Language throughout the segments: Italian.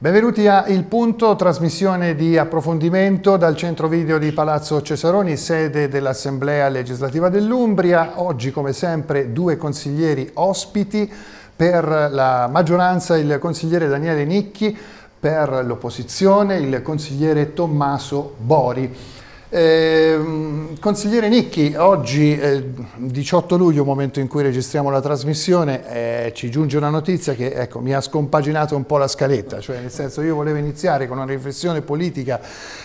Benvenuti a Il Punto, trasmissione di approfondimento dal centro video di Palazzo Cesaroni, sede dell'Assemblea legislativa dell'Umbria. Oggi, come sempre, due consiglieri ospiti. Per la maggioranza il consigliere Daniele Nicchi, per l'opposizione il consigliere Tommaso Bori. Eh, consigliere Nicchi, oggi eh, 18 luglio, momento in cui registriamo la trasmissione, eh, ci giunge una notizia che ecco, mi ha scompaginato un po' la scaletta, cioè nel senso io volevo iniziare con una riflessione politica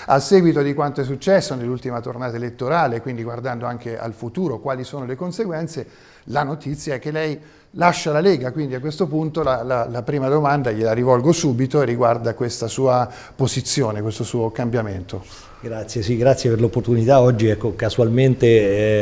a seguito di quanto è successo nell'ultima tornata elettorale, quindi guardando anche al futuro quali sono le conseguenze, la notizia è che lei lascia la Lega, quindi a questo punto la, la, la, prima domanda gliela rivolgo subito e riguarda questa sua posizione, questo suo cambiamento. Grazie, sì, grazie per l'opportunità. Oggi ecco, casualmente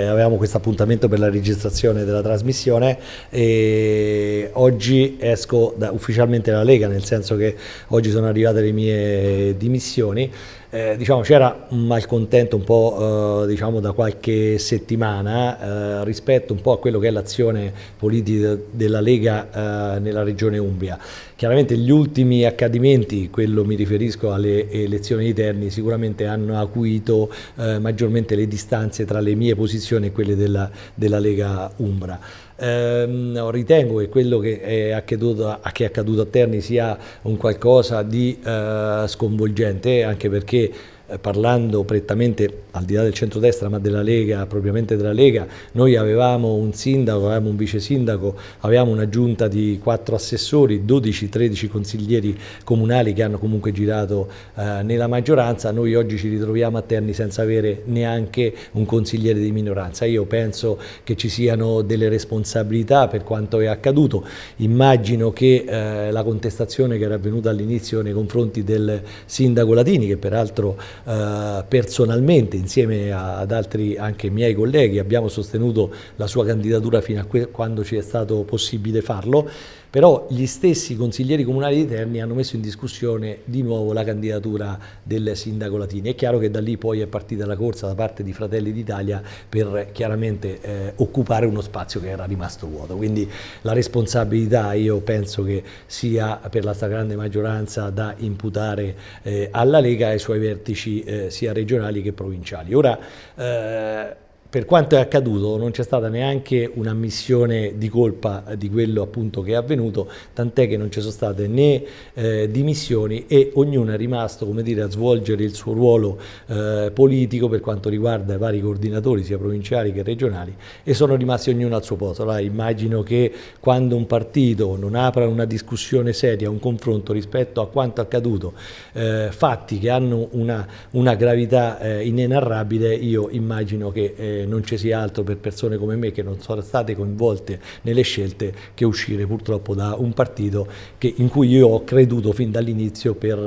eh, avevamo questo appuntamento per la registrazione della trasmissione e oggi esco da, ufficialmente dalla Lega, nel senso che oggi sono arrivate le mie dimissioni eh, diciamo, c'era un malcontento un po' eh, diciamo, da qualche settimana eh, rispetto un po' a quello che è l'azione politica della Lega eh, nella regione Umbria. Chiaramente gli ultimi accadimenti, quello mi riferisco alle elezioni di Terni, sicuramente hanno acuito eh, maggiormente le distanze tra le mie posizioni e quelle della, della Lega Umbra. Ehm, ritengo che quello che è, accaduto, che è accaduto a Terni sia un qualcosa di eh, sconvolgente, anche perché eh, parlando prettamente al di là del centrodestra, ma della Lega, propriamente della Lega, noi avevamo un sindaco, avevamo un vice sindaco, avevamo una giunta di quattro assessori, 12-13 consiglieri comunali che hanno comunque girato eh, nella maggioranza, noi oggi ci ritroviamo a Terni senza avere neanche un consigliere di minoranza. Io penso che ci siano delle responsabilità per quanto è accaduto, immagino che eh, la contestazione che era avvenuta all'inizio nei confronti del sindaco Latini, che peraltro eh, personalmente insieme ad altri anche miei colleghi, abbiamo sostenuto la sua candidatura fino a quando ci è stato possibile farlo. Però gli stessi consiglieri comunali di Terni hanno messo in discussione di nuovo la candidatura del sindaco Latini. È chiaro che da lì poi è partita la corsa da parte di Fratelli d'Italia per chiaramente eh, occupare uno spazio che era rimasto vuoto. Quindi la responsabilità io penso che sia per la stragrande maggioranza da imputare eh, alla Lega e ai suoi vertici eh, sia regionali che provinciali. Ora, eh, per quanto è accaduto non c'è stata neanche un'ammissione di colpa di quello appunto che è avvenuto, tant'è che non ci sono state né eh, dimissioni e ognuno è rimasto come dire, a svolgere il suo ruolo eh, politico per quanto riguarda i vari coordinatori sia provinciali che regionali e sono rimasti ognuno al suo posto. Allora, immagino che quando un partito non apra una discussione seria, un confronto rispetto a quanto accaduto, eh, fatti che hanno una, una gravità eh, inenarrabile, io immagino che eh, non ci sia altro per persone come me che non sono state coinvolte nelle scelte che uscire purtroppo da un partito che, in cui io ho creduto fin dall'inizio per,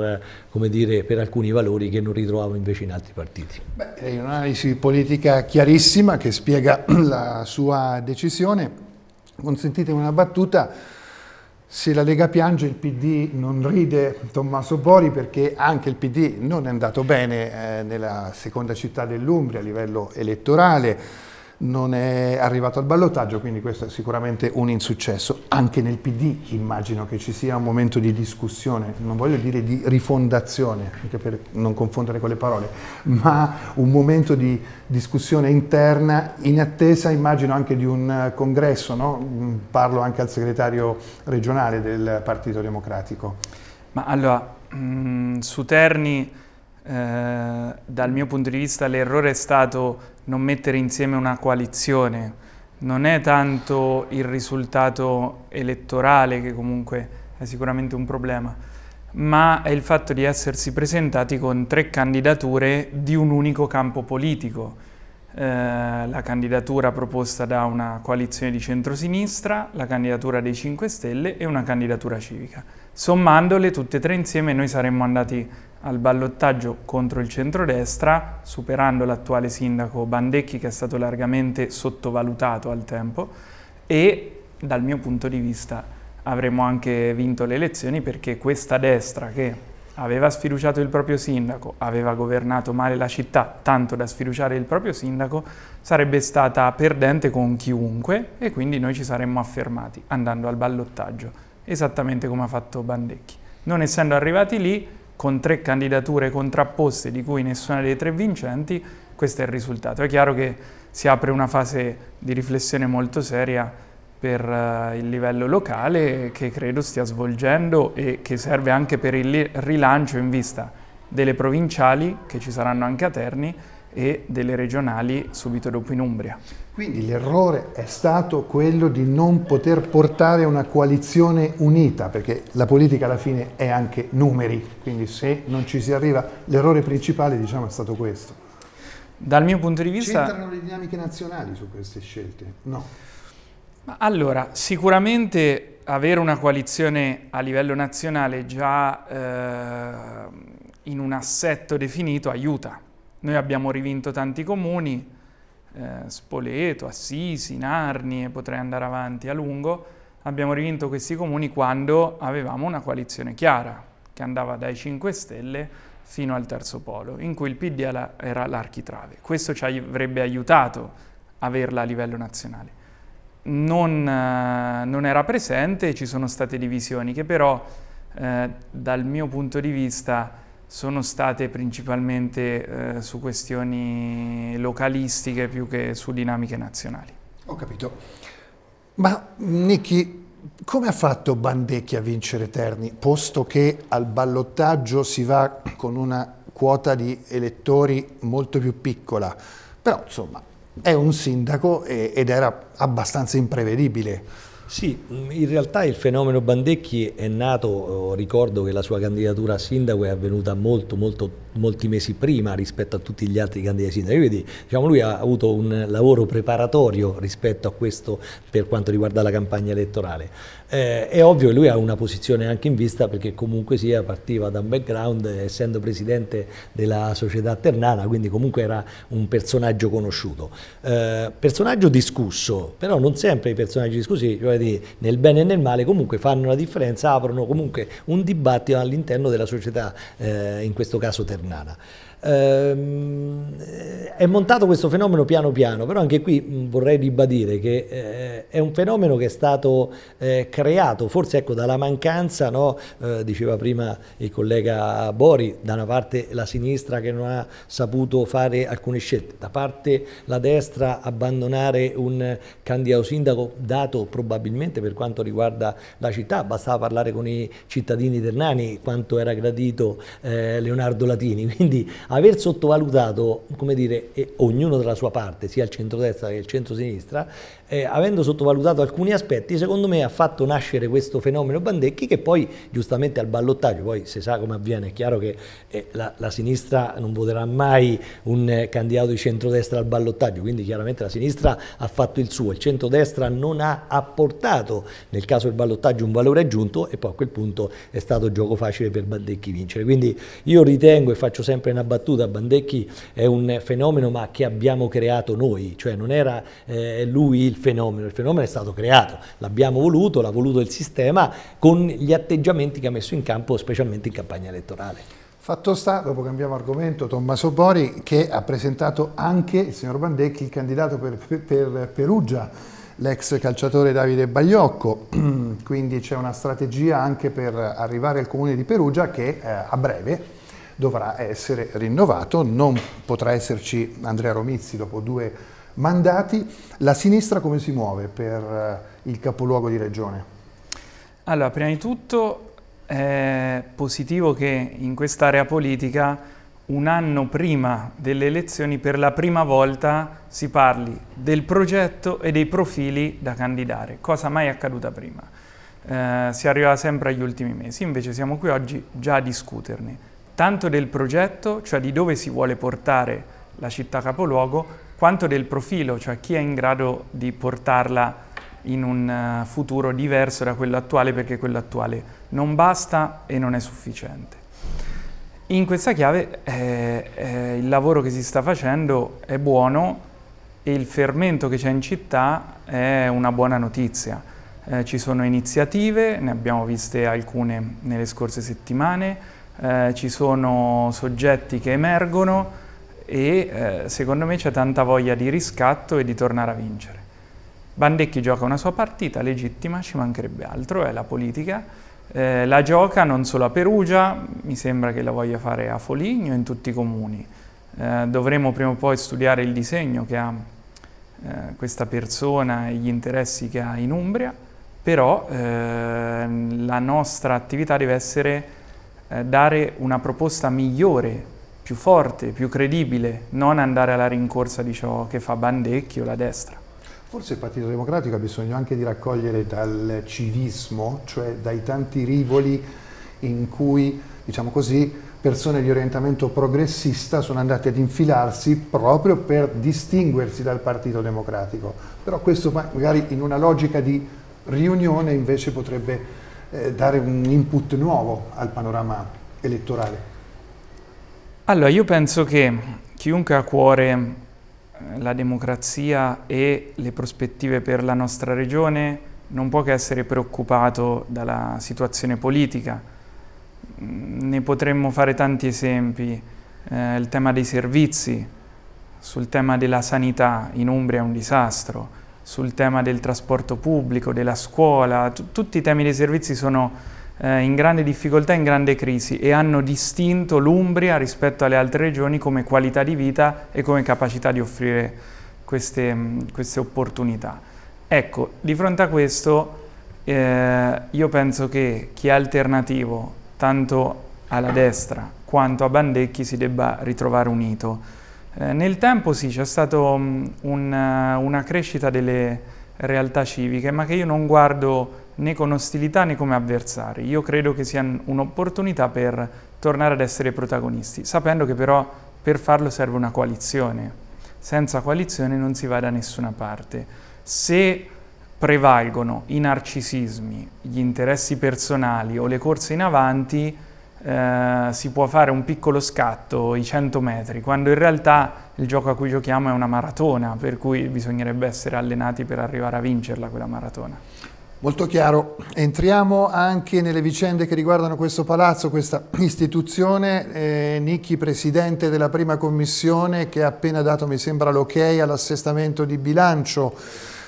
eh, dire, per, alcuni valori che non ritrovavo invece in altri partiti. Beh, è un'analisi politica chiarissima che spiega la sua decisione. Consentitemi una battuta. Se la Lega piange il PD non ride Tommaso Bori perché anche il PD non è andato bene eh, nella seconda città dell'Umbria a livello elettorale, non è arrivato al ballottaggio, quindi questo è sicuramente un insuccesso. Anche nel PD immagino che ci sia un momento di discussione, non voglio dire di rifondazione, anche per non confondere con le parole, ma un momento di discussione interna in attesa immagino anche di un congresso, no? Mm, parlo anche al segretario regionale del Partito Democratico. Ma allora, mh, mm, su Terni, eh, dal mio punto di vista, l'errore è stato non mettere insieme una coalizione, non è tanto il risultato elettorale che comunque è sicuramente un problema, ma è il fatto di essersi presentati con tre candidature di un unico campo politico. Eh, la candidatura proposta da una coalizione di centrosinistra, la candidatura dei 5 Stelle e una candidatura civica. Sommandole tutte e tre insieme noi saremmo andati al ballottaggio contro il centrodestra, superando l'attuale sindaco Bandecchi che è stato largamente sottovalutato al tempo e dal mio punto di vista avremmo anche vinto le elezioni perché questa destra che aveva sfiduciato il proprio sindaco, aveva governato male la città tanto da sfiduciare il proprio sindaco, sarebbe stata perdente con chiunque e quindi noi ci saremmo affermati andando al ballottaggio esattamente come ha fatto Bandecchi. Non essendo arrivati lì, con tre candidature contrapposte di cui nessuna dei tre vincenti, questo è il risultato. È chiaro che si apre una fase di riflessione molto seria per eh, il livello locale che credo stia svolgendo e che serve anche per il rilancio in vista delle provinciali che ci saranno anche a Terni e delle regionali subito dopo in Umbria. Quindi l'errore è stato quello di non poter portare una coalizione unita, perché la politica alla fine è anche numeri, quindi se non ci si arriva, l'errore principale diciamo, è stato questo. Dal mio punto di vista... C'entrano le dinamiche nazionali su queste scelte? No. Allora, sicuramente avere una coalizione a livello nazionale già eh, in un assetto definito aiuta, noi abbiamo rivinto tanti comuni, eh, Spoleto, Assisi, Narni e potrei andare avanti a lungo, abbiamo rivinto questi comuni quando avevamo una coalizione chiara, che andava dai 5 Stelle fino al terzo polo, in cui il PD era l'architrave. Questo ci avrebbe aiutato averla a livello nazionale. Non, eh, non, era presente, ci sono state divisioni che però eh, dal mio punto di vista sono state principalmente eh, su questioni localistiche più che su dinamiche nazionali. Ho capito. Ma Nicky, come ha fatto Bandecchi a vincere Terni, posto che al ballottaggio si va con una quota di elettori molto più piccola? Però insomma, è un sindaco ed era abbastanza imprevedibile. Sì, mm, in realtà il fenomeno Bandecchi è nato, oh, ricordo che la sua candidatura a sindaco è avvenuta molto molto molti mesi prima rispetto a tutti gli altri candidati sindaci. Quindi diciamo, lui ha avuto un lavoro preparatorio rispetto a questo per quanto riguarda la campagna elettorale. Eh, è ovvio che lui ha una posizione anche in vista perché comunque sia partiva da un background essendo presidente della società ternana, quindi comunque era un personaggio conosciuto. Eh, personaggio discusso, però non sempre i personaggi discussi, cioè di, nel bene e nel male, comunque fanno la differenza, aprono comunque un dibattito all'interno della società, eh, in questo caso ternana. nada. Ehm, eh, è montato questo fenomeno piano piano, però anche qui mm, vorrei ribadire che eh, è un fenomeno che è stato eh, creato forse ecco, dalla mancanza, no? diceva prima il collega Bori, da una parte la sinistra che non ha saputo fare alcune scelte, da parte la destra abbandonare un candidato sindaco dato probabilmente per quanto riguarda la città, bastava parlare con i cittadini ternani quanto era gradito Leonardo Latini, quindi aver sottovalutato, come dire, ognuno dalla sua parte, sia il centrodestra che il centrosinistra, eh, avendo sottovalutato alcuni aspetti, secondo me ha fatto nascere questo fenomeno Bandecchi che poi giustamente al ballottaggio, poi si sa come avviene, è chiaro che eh, la, la, sinistra non voterà mai un eh, candidato di centrodestra al ballottaggio, quindi chiaramente la sinistra ha fatto il suo, il centrodestra non ha apportato nel caso del ballottaggio un valore aggiunto e poi a quel punto è stato gioco facile per Bandecchi vincere. Quindi io ritengo e faccio sempre una battaglia battuta, Bandecchi è un fenomeno ma che abbiamo creato noi, cioè non era eh, lui il fenomeno, il fenomeno è stato creato, l'abbiamo voluto, l'ha voluto il sistema con gli atteggiamenti che ha messo in campo, specialmente in campagna elettorale. Fatto sta, dopo cambiamo argomento, Tommaso Bori che ha presentato anche il signor Bandecchi, il candidato per, per Perugia, l'ex calciatore Davide Bagliocco, quindi c'è una strategia anche per arrivare al comune di Perugia che eh, a breve dovrà essere rinnovato, non potrà esserci Andrea Romizzi dopo due mandati. La sinistra come si muove per eh, il capoluogo di regione? Allora, prima di tutto è positivo che in quest'area politica un anno prima delle elezioni per la prima volta si parli del progetto e dei profili da candidare, cosa mai accaduta prima. Eh, si arriva sempre agli ultimi mesi, invece siamo qui oggi già a discuterne tanto del progetto, cioè di dove si vuole portare la città capoluogo, quanto del profilo, cioè chi è in grado di portarla in un eh, futuro diverso da quello attuale perché quello attuale non basta e non è sufficiente. In questa chiave eh, eh, il lavoro che si sta facendo è buono e il fermento che c'è in città è una buona notizia. Eh, ci sono iniziative, ne abbiamo viste alcune nelle scorse settimane, eh, ci sono soggetti che emergono e eh, secondo me c'è tanta voglia di riscatto e di tornare a vincere. Bandecchi gioca una sua partita legittima, ci mancherebbe altro, è la politica. Eh, la gioca non solo a Perugia, mi sembra che la voglia fare a Foligno, in tutti i comuni. Eh, dovremo prima o poi studiare il disegno che ha eh, questa persona e gli interessi che ha in Umbria, però eh, la nostra attività deve essere eh, dare una proposta migliore, più forte, più credibile, non andare alla rincorsa di ciò che fa Bandecchio la destra. Forse il Partito Democratico ha bisogno anche di raccogliere dal civismo, cioè dai tanti rivoli in cui, diciamo così, persone di orientamento progressista sono andate ad infilarsi proprio per distinguersi dal Partito Democratico. Però questo magari in una logica di riunione invece potrebbe eh, dare un input nuovo al panorama elettorale? Allora, io penso che chiunque ha a cuore eh, la democrazia e le prospettive per la nostra regione non può che essere preoccupato dalla situazione politica. Mm, ne potremmo fare tanti esempi, eh, il tema dei servizi, sul tema della sanità in Umbria è un disastro, sul tema del trasporto pubblico, della scuola, tutti i temi dei servizi sono eh, in grande difficoltà, in grande crisi e hanno distinto l'Umbria rispetto alle altre regioni come qualità di vita e come capacità di offrire queste, mm, queste opportunità. Ecco, di fronte a questo eh, io penso che chi è alternativo, tanto alla destra quanto a Bandecchi, si debba ritrovare unito eh, nel tempo sì, c'è stata mm, un, eh, una crescita delle realtà civiche, ma che io non guardo né con ostilità né come avversari. Io credo che sia un'opportunità per tornare ad essere protagonisti, sapendo che però per farlo serve una coalizione. Senza coalizione non si va da nessuna parte. Se prevalgono i narcisismi, gli interessi personali o le corse in avanti, eh, si può fare un piccolo scatto, i 100 metri, quando in realtà il gioco a cui giochiamo è una maratona, per cui bisognerebbe essere allenati per arrivare a vincerla quella maratona. Molto chiaro, entriamo anche nelle vicende che riguardano questo palazzo, questa istituzione. Eh, Nicchi, presidente della prima commissione, che ha appena dato, mi sembra, l'ok all'assestamento di bilancio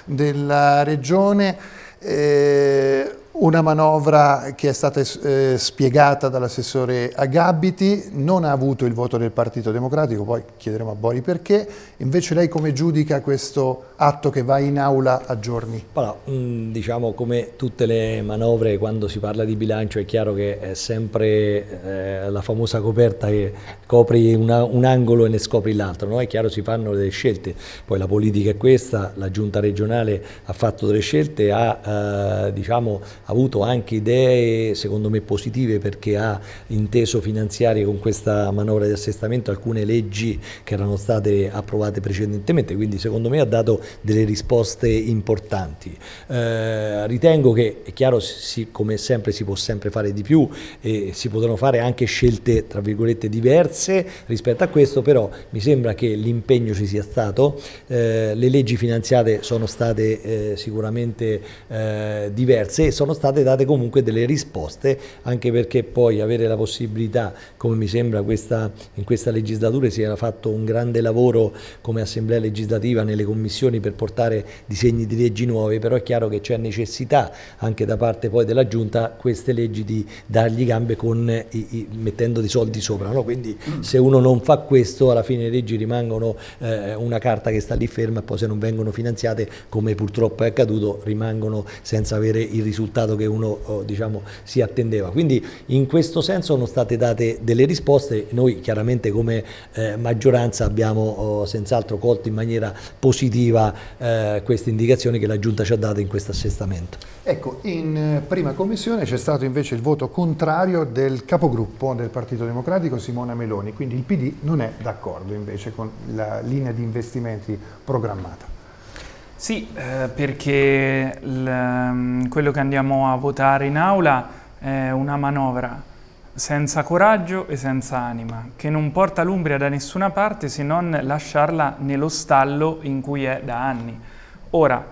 della regione. Eh, una manovra che è stata eh, spiegata dall'assessore Agabiti, non ha avuto il voto del Partito Democratico, poi chiederemo a Bori perché, invece lei come giudica questo atto che va in aula a giorni? Allora, mm, diciamo come tutte le manovre quando si parla di bilancio è chiaro che è sempre eh, la famosa coperta che copri una, un angolo e ne scopri l'altro, no? è chiaro si fanno delle scelte, poi la politica è questa, la giunta regionale ha fatto delle scelte, ha eh, diciamo, avuto anche idee secondo me positive perché ha inteso finanziare con questa manovra di assestamento alcune leggi che erano state approvate precedentemente, quindi secondo me ha dato delle risposte importanti. Eh, ritengo che, è chiaro, si, come sempre si può sempre fare di più e si potranno fare anche scelte, tra virgolette, diverse rispetto a questo, però mi sembra che l'impegno ci sia stato, eh, le leggi finanziate sono state eh, sicuramente eh, diverse e sono state date comunque delle risposte, anche perché poi avere la possibilità, come mi sembra questa, in questa legislatura si era fatto un grande lavoro come assemblea legislativa nelle commissioni occasioni per portare disegni di leggi nuove, però è chiaro che c'è necessità anche da parte poi della Giunta queste leggi di dargli gambe con, i, i, mettendo dei soldi sopra, no? quindi se uno non fa questo alla fine le leggi rimangono eh, una carta che sta lì ferma e poi se non vengono finanziate come purtroppo è accaduto rimangono senza avere il risultato che uno oh, diciamo, si attendeva. Quindi in questo senso sono state date delle risposte, noi chiaramente come eh, maggioranza abbiamo oh, senz'altro colto in maniera positiva eh, queste indicazioni che la Giunta ci ha dato in questo assestamento. Ecco, in eh, prima commissione c'è stato invece il voto contrario del capogruppo del Partito Democratico Simona Meloni, quindi il PD non è d'accordo invece con la linea di investimenti programmata. Sì, eh, perché mm, quello che andiamo a votare in aula è una manovra senza coraggio e senza anima, che non porta l'Umbria da nessuna parte se non lasciarla nello stallo in cui è da anni. Ora,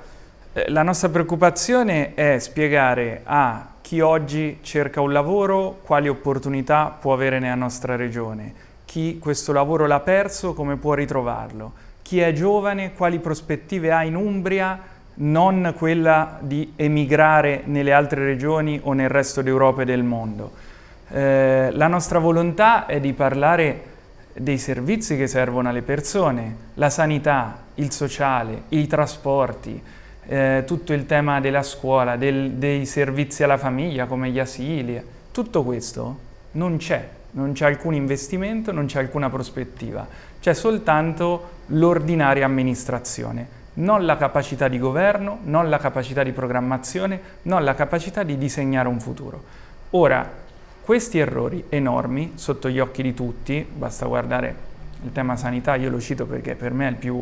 eh, la nostra preoccupazione è spiegare a chi oggi cerca un lavoro quali opportunità può avere nella nostra regione, chi questo lavoro l'ha perso come può ritrovarlo, chi è giovane quali prospettive ha in Umbria non quella di emigrare nelle altre regioni o nel resto d'Europa e del mondo. Eh, la nostra volontà è di parlare dei servizi che servono alle persone, la sanità, il sociale, i trasporti, eh, tutto il tema della scuola, del, dei servizi alla famiglia come gli asili, tutto questo non c'è, non c'è alcun investimento, non c'è alcuna prospettiva, c'è soltanto l'ordinaria amministrazione, non la capacità di governo, non la capacità di programmazione, non la capacità di disegnare un futuro. Ora, questi errori enormi, sotto gli occhi di tutti, basta guardare il tema sanità, io lo cito perché per me è il più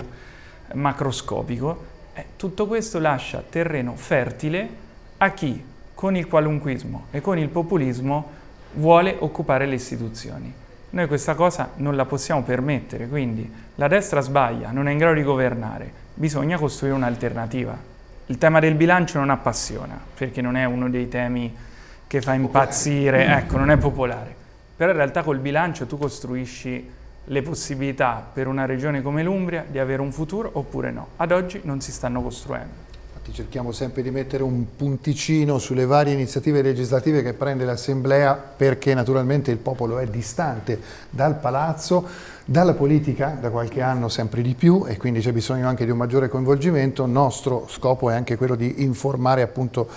macroscopico, eh, tutto questo lascia terreno fertile a chi con il qualunquismo e con il populismo vuole occupare le istituzioni. Noi questa cosa non la possiamo permettere, quindi la destra sbaglia, non è in grado di governare, bisogna costruire un'alternativa. Il tema del bilancio non appassiona, perché non è uno dei temi che fa impazzire, ecco, non è popolare. Però in realtà col bilancio tu costruisci le possibilità per una regione come l'Umbria di avere un futuro oppure no. Ad oggi non si stanno costruendo. Infatti cerchiamo sempre di mettere un punticino sulle varie iniziative legislative che prende l'Assemblea perché naturalmente il popolo è distante dal palazzo, dalla politica da qualche anno sempre di più e quindi c'è bisogno anche di un maggiore coinvolgimento. Il nostro scopo è anche quello di informare appunto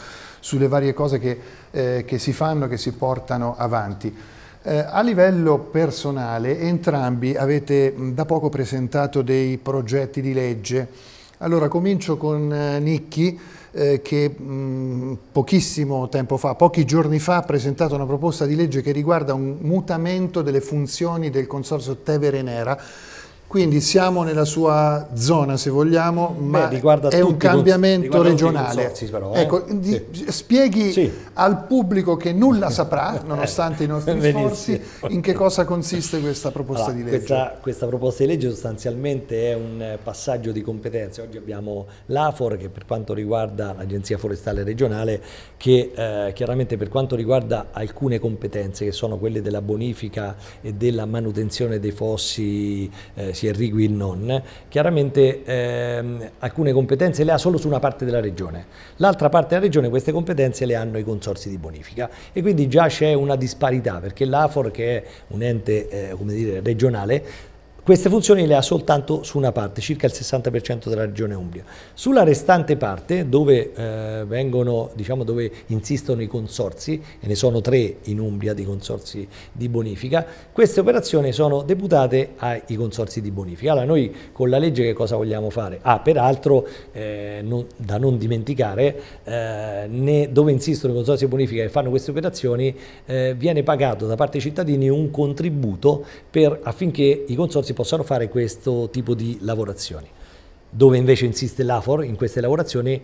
sulle varie cose che, eh, che si fanno, che si portano avanti. Eh, a livello personale entrambi avete da poco presentato dei progetti di legge. Allora comincio con eh, Nicchi eh, che mh, pochissimo tempo fa, pochi giorni fa, ha presentato una proposta di legge che riguarda un mutamento delle funzioni del Consorzio Tevere Nera quindi siamo nella sua zona, se vogliamo, ma Beh, è un cambiamento regionale. Però, eh? ecco, sì. Spieghi sì. al pubblico che nulla saprà, nonostante i nostri sforzi, in che cosa consiste questa proposta allora, di legge. Questa, questa, proposta di legge sostanzialmente è un passaggio di competenze. Oggi abbiamo l'AFOR che per quanto riguarda l'Agenzia Forestale Regionale, che eh, chiaramente per quanto riguarda alcune competenze, che sono quelle della bonifica e della manutenzione dei fossi eh, si irrigui il non, chiaramente ehm, alcune competenze le ha solo su una parte della regione, l'altra parte della regione queste competenze le hanno i consorsi di bonifica e quindi già c'è una disparità perché l'AFOR che è un ente eh, dire, regionale queste funzioni le ha soltanto su una parte, circa il 60% della regione Umbria. Sulla restante parte, dove, eh, vengono, diciamo, dove insistono i consorsi, e ne sono tre in Umbria di consorsi di bonifica, queste operazioni sono deputate ai consorsi di bonifica. Allora noi con la legge che cosa vogliamo fare? Ah, peraltro, eh, non, da non dimenticare, eh, né, dove insistono i consorsi di bonifica che fanno queste operazioni, eh, viene pagato da parte dei cittadini un contributo per, affinché i consorsi possano fare questo tipo di lavorazioni. Dove invece insiste l'AFOR in queste lavorazioni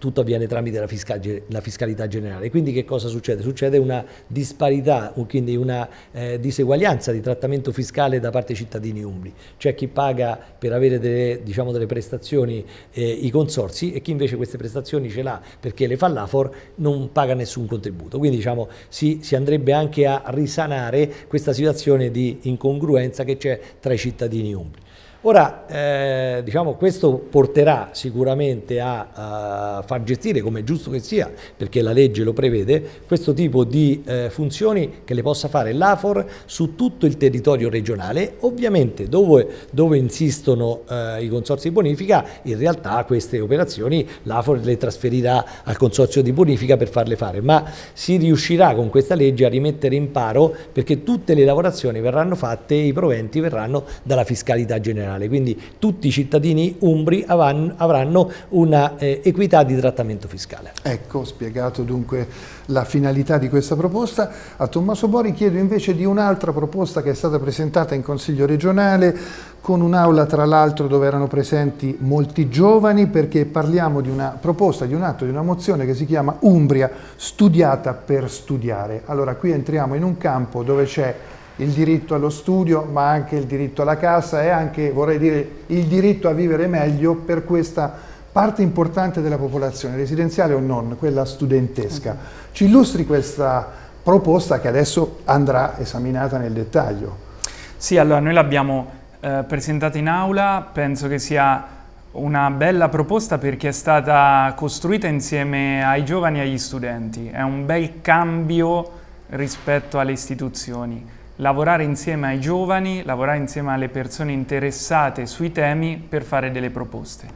tutto avviene tramite la, fiscal la, fiscalità generale. Quindi che cosa succede? Succede una disparità, quindi una eh, diseguaglianza di trattamento fiscale da parte dei cittadini umbri. C'è chi paga per avere delle, diciamo, delle prestazioni eh, i consorsi e chi invece queste prestazioni ce l'ha perché le fa l'AFOR non paga nessun contributo. Quindi diciamo, si, si andrebbe anche a risanare questa situazione di incongruenza che c'è tra i cittadini umbri. Ora, eh, diciamo, questo porterà sicuramente a, a, far gestire, come è giusto che sia, perché la legge lo prevede, questo tipo di eh, funzioni che le possa fare l'AFOR su tutto il territorio regionale, ovviamente dove, dove insistono eh, i consorzi di bonifica, in realtà queste operazioni l'AFOR le trasferirà al consorzio di bonifica per farle fare, ma si riuscirà con questa legge a rimettere in paro perché tutte le lavorazioni verranno fatte e i proventi verranno dalla fiscalità generale generale, quindi tutti i cittadini umbri avranno una eh, equità di trattamento fiscale. Ecco, spiegato dunque la finalità di questa proposta, a Tommaso Bori chiedo invece di un'altra proposta che è stata presentata in Consiglio regionale con un'aula tra l'altro dove erano presenti molti giovani perché parliamo di una proposta, di un atto, di una mozione che si chiama Umbria studiata per studiare. Allora qui entriamo in un campo dove c'è il diritto allo studio, ma anche il diritto alla casa e anche, vorrei dire, il diritto a vivere meglio per questa parte importante della popolazione, residenziale o non, quella studentesca. Certo. Ci illustri questa proposta che adesso andrà esaminata nel dettaglio. Sì, allora noi l'abbiamo eh, presentata in aula, penso che sia una bella proposta perché è stata costruita insieme ai giovani e agli studenti, è un bel cambio rispetto alle istituzioni lavorare insieme ai giovani, lavorare insieme alle persone interessate sui temi per fare delle proposte.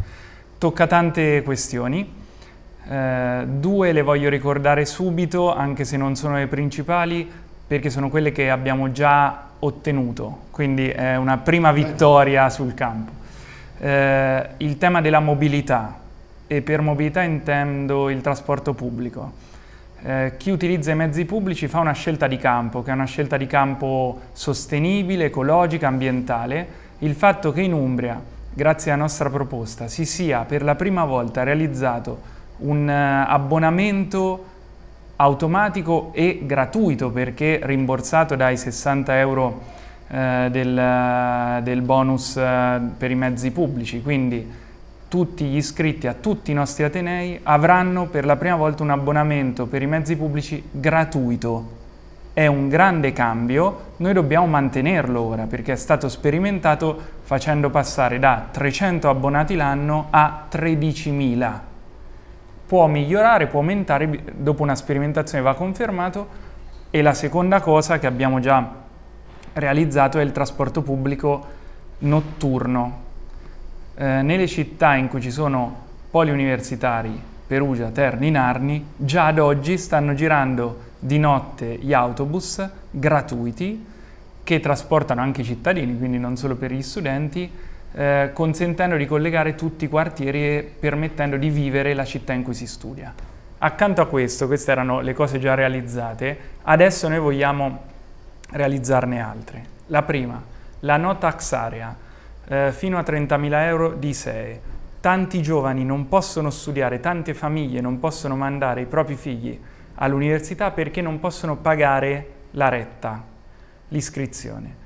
Tocca tante questioni, eh, due le voglio ricordare subito, anche se non sono le principali, perché sono quelle che abbiamo già ottenuto, quindi è una prima vittoria sul campo. Eh, il tema della mobilità, e per mobilità intendo il trasporto pubblico. Eh, chi utilizza i mezzi pubblici fa una scelta di campo, che è una scelta di campo sostenibile, ecologica, ambientale. Il fatto che in Umbria, grazie alla nostra proposta, si sia per la prima volta realizzato un eh, abbonamento automatico e gratuito perché rimborsato dai 60 euro eh, del, eh, del bonus per i mezzi pubblici. Quindi tutti gli iscritti a tutti i nostri Atenei avranno per la prima volta un abbonamento per i mezzi pubblici gratuito. È un grande cambio, noi dobbiamo mantenerlo ora perché è stato sperimentato facendo passare da 300 abbonati l'anno a 13.000. Può migliorare, può aumentare, dopo una sperimentazione va confermato e la seconda cosa che abbiamo già realizzato è il trasporto pubblico notturno eh, nelle città in cui ci sono poli universitari, Perugia, Terni, Narni, già ad oggi stanno girando di notte gli autobus gratuiti che trasportano anche i cittadini, quindi non solo per gli studenti, eh, consentendo di collegare tutti i quartieri e permettendo di vivere la città in cui si studia. Accanto a questo, queste erano le cose già realizzate, adesso noi vogliamo realizzarne altre. La prima, la no tax area, eh, fino a 30.000 euro di ISEE. Tanti giovani non possono studiare, tante famiglie non possono mandare i propri figli all'università perché non possono pagare la retta, l'iscrizione.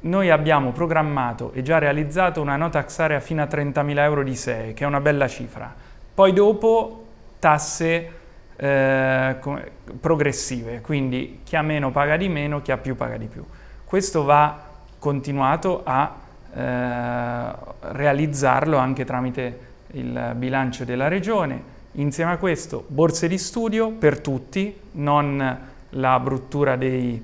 Noi abbiamo programmato e già realizzato una no tax area fino a 30.000 euro di ISEE, che è una bella cifra. Poi dopo tasse eh, progressive, quindi chi ha meno paga di meno, chi ha più paga di più. Questo va continuato a eh, realizzarlo anche tramite il bilancio della regione. Insieme a questo borse di studio per tutti, non la bruttura dei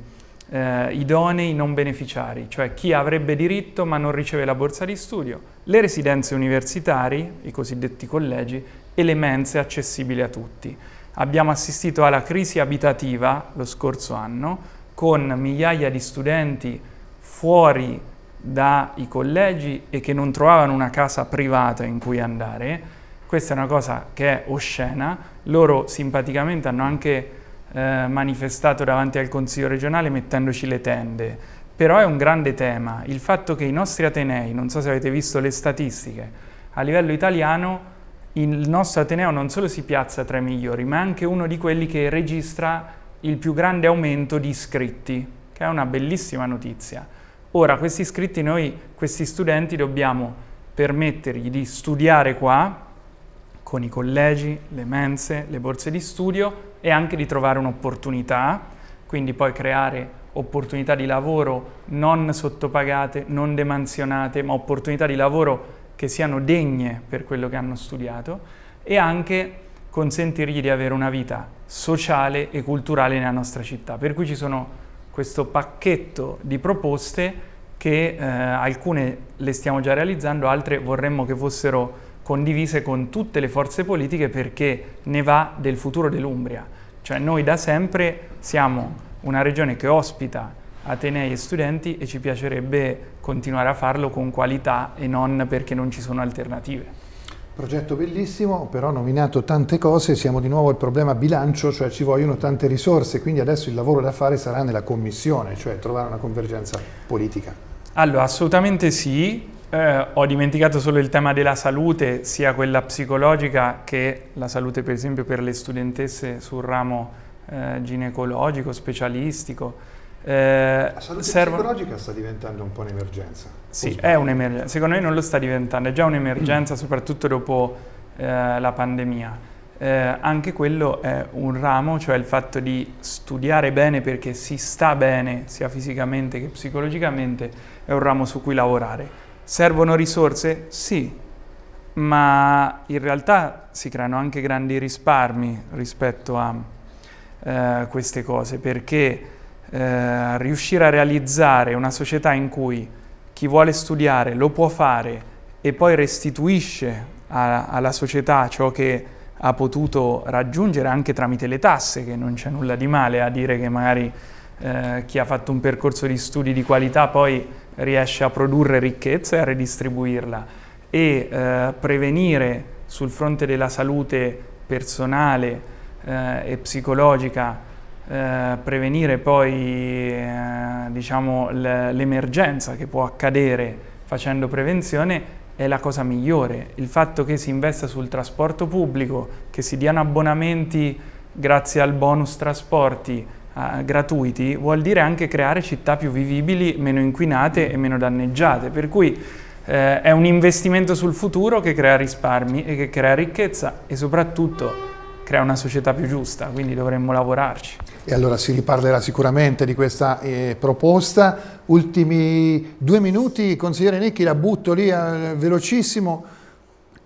eh, idonei non beneficiari, cioè chi avrebbe diritto ma non riceve la borsa di studio, le residenze universitari, i cosiddetti collegi, e le mense accessibili a tutti. Abbiamo assistito alla crisi abitativa lo scorso anno con migliaia di studenti fuori dai collegi e che non trovavano una casa privata in cui andare. Questa è una cosa che è oscena. Loro simpaticamente hanno anche eh, manifestato davanti al Consiglio regionale mettendoci le tende. Però è un grande tema il fatto che i nostri Atenei, non so se avete visto le statistiche, a livello italiano il nostro Ateneo non solo si piazza tra i migliori, ma è anche uno di quelli che registra il più grande aumento di iscritti, che è una bellissima notizia. Ora, questi iscritti noi, questi studenti, dobbiamo permettergli di studiare qua, con i collegi, le mense, le borse di studio e anche di trovare un'opportunità, quindi poi creare opportunità di lavoro non sottopagate, non demansionate, ma opportunità di lavoro che siano degne per quello che hanno studiato e anche consentirgli di avere una vita sociale e culturale nella nostra città. Per cui ci sono questo pacchetto di proposte che eh, alcune le stiamo già realizzando, altre vorremmo che fossero condivise con tutte le forze politiche perché ne va del futuro dell'Umbria. Cioè noi da sempre siamo una regione che ospita Atenei e studenti e ci piacerebbe continuare a farlo con qualità e non perché non ci sono alternative. Progetto bellissimo, però nominato tante cose, siamo di nuovo al problema bilancio, cioè ci vogliono tante risorse, quindi adesso il lavoro da fare sarà nella commissione, cioè trovare una convergenza politica. Allora, assolutamente sì. Eh, ho dimenticato solo il tema della salute, sia quella psicologica che la salute per esempio per le studentesse sul ramo eh, ginecologico, specialistico. Eh, la salute servo... psicologica sta diventando un po' un'emergenza. Sì, è un'emergenza. Secondo me non lo sta diventando, è già un'emergenza, mm. soprattutto dopo eh, la pandemia. Eh, anche quello è un ramo, cioè il fatto di studiare bene perché si sta bene sia fisicamente che psicologicamente, è un ramo su cui lavorare. Servono risorse? Sì, ma in realtà si creano anche grandi risparmi rispetto a eh, queste cose perché eh, riuscire a realizzare una società in cui chi vuole studiare lo può fare e poi restituisce a, alla società ciò che ha potuto raggiungere anche tramite le tasse, che non c'è nulla di male a dire che magari eh, chi ha fatto un percorso di studi di qualità poi riesce a produrre ricchezza e a redistribuirla e eh, prevenire sul fronte della salute personale eh, e psicologica eh, prevenire poi eh, diciamo, l'emergenza che può accadere facendo prevenzione è la cosa migliore. Il fatto che si investa sul trasporto pubblico, che si diano abbonamenti grazie al bonus trasporti eh, gratuiti, vuol dire anche creare città più vivibili, meno inquinate e meno danneggiate. Per cui eh, è un investimento sul futuro che crea risparmi e che crea ricchezza e soprattutto crea una società più giusta, quindi dovremmo lavorarci. E allora si riparlerà sicuramente di questa eh, proposta. Ultimi due minuti, consigliere Necchi, la butto lì eh, velocissimo.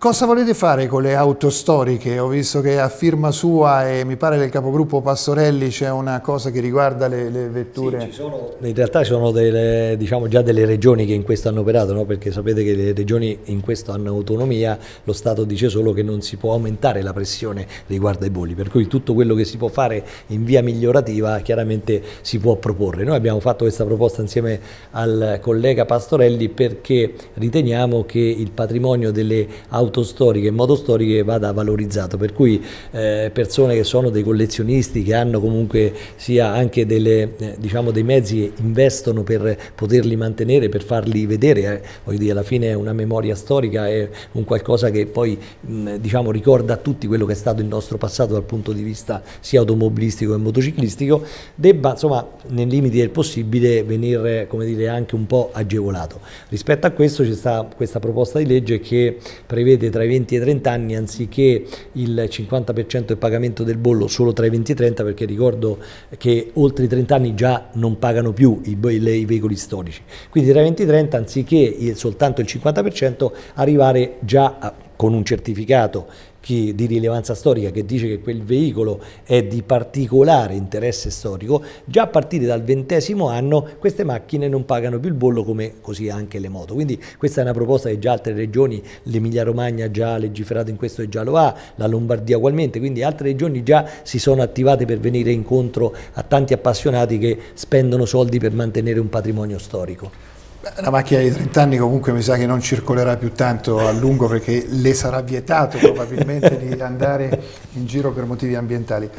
Cosa volete fare con le auto storiche? Ho visto che a firma sua e mi pare del capogruppo Pastorelli c'è una cosa che riguarda le, le vetture. Sì, sono, in realtà ci sono delle, diciamo, già delle regioni che in questo hanno operato, no? perché sapete che le regioni in questo hanno autonomia, lo Stato dice solo che non si può aumentare la pressione riguardo ai bolli, per cui tutto quello che si può fare in via migliorativa chiaramente si può proporre. Noi abbiamo fatto questa proposta insieme al collega Pastorelli perché riteniamo che il patrimonio delle auto autostoriche e motostoriche vada valorizzato, per cui eh, persone che sono dei collezionisti, che hanno comunque sia anche delle, eh, diciamo dei mezzi e investono per poterli mantenere, per farli vedere, eh. voglio dire alla fine è una memoria storica, è un qualcosa che poi mh, diciamo, ricorda a tutti quello che è stato il nostro passato dal punto di vista sia automobilistico che motociclistico, debba insomma nei limiti del possibile venire come dire, anche un po' agevolato. Rispetto a questo c'è questa proposta di legge che prevede avete tra i 20 e i 30 anni anziché il 50% del pagamento del bollo solo tra i 20 e i 30 perché ricordo che oltre i 30 anni già non pagano più i, i, i veicoli storici. Quindi tra i 20 e i 30 anziché il, soltanto il 50% arrivare già a, con un certificato che, di rilevanza storica che dice che quel veicolo è di particolare interesse storico, già a partire dal ventesimo anno queste macchine non pagano più il bollo come così anche le moto. Quindi questa è una proposta che già altre regioni, l'Emilia Romagna già ha legiferato in questo e già lo ha, la Lombardia ugualmente, quindi altre regioni già si sono attivate per venire incontro a tanti appassionati che spendono soldi per mantenere un patrimonio storico. La macchina di 30 anni comunque mi sa che non circolerà più tanto a lungo perché le sarà vietato probabilmente di andare in giro per motivi ambientali.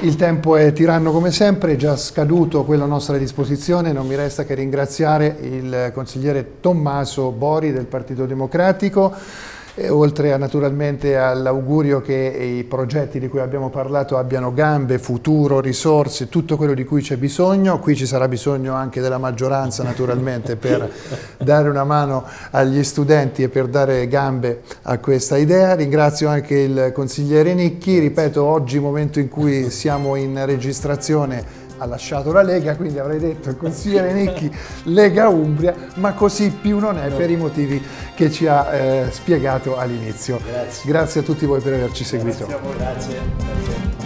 Il tempo è tiranno come sempre, è già scaduto quello a nostra disposizione, non mi resta che ringraziare il consigliere Tommaso Bori del Partito Democratico oltre a, naturalmente all'augurio che i progetti di cui abbiamo parlato abbiano gambe, futuro, risorse, tutto quello di cui c'è bisogno. Qui ci sarà bisogno anche della maggioranza naturalmente per dare una mano agli studenti e per dare gambe a questa idea. Ringrazio anche il consigliere Nicchi, ripeto oggi momento in cui siamo in registrazione ha lasciato la Lega, quindi avrei detto consigliere Nicchi Lega Umbria, ma così più non è per i motivi che ci ha eh, spiegato all'inizio. Grazie. Grazie. a tutti voi per averci seguito. Grazie.